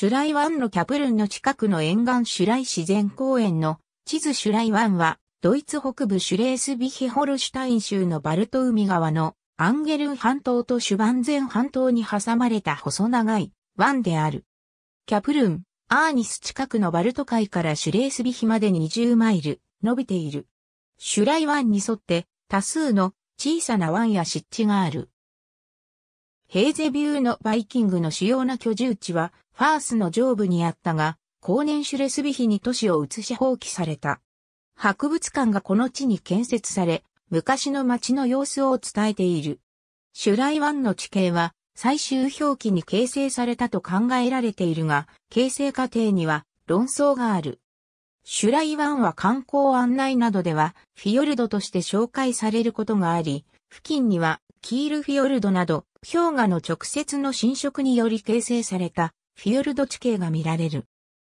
シュライ湾のキャプルンの近くの沿岸シュライ自然公園の地図シュライ湾は、ドイツ北部シュレースビヒホルシュタイン州のバルト海側のアンゲルン半島とシュバンゼン半島に挟まれた細長い湾である。キャプルン、アーニス近くのバルト海からシュレースビヒまで20マイル伸びている。シュライ湾に沿って多数の小さな湾や湿地がある。ヘーゼビューのバイキングの主要な居住地はファースの上部にあったが、後年シュレスビヒに都市を移し放棄された。博物館がこの地に建設され、昔の町の様子を伝えている。シュライワンの地形は最終表記に形成されたと考えられているが、形成過程には論争がある。シュライワンは観光案内などではフィヨルドとして紹介されることがあり、付近にはキールフィヨルドなど氷河の直接の侵食により形成されたフィヨルド地形が見られる。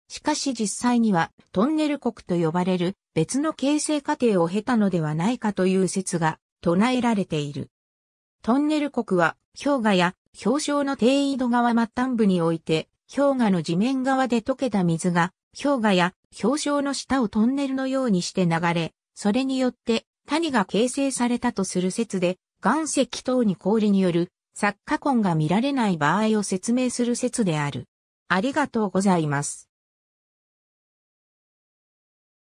しかし実際にはトンネル国と呼ばれる別の形成過程を経たのではないかという説が唱えられている。トンネル国は氷河や氷床の低緯度側末端部において氷河の地面側で溶けた水が氷河や氷床の下をトンネルのようにして流れ、それによって谷が形成されたとする説で岩石等に氷による作家根が見られない場合を説明する説である。ありがとうございます。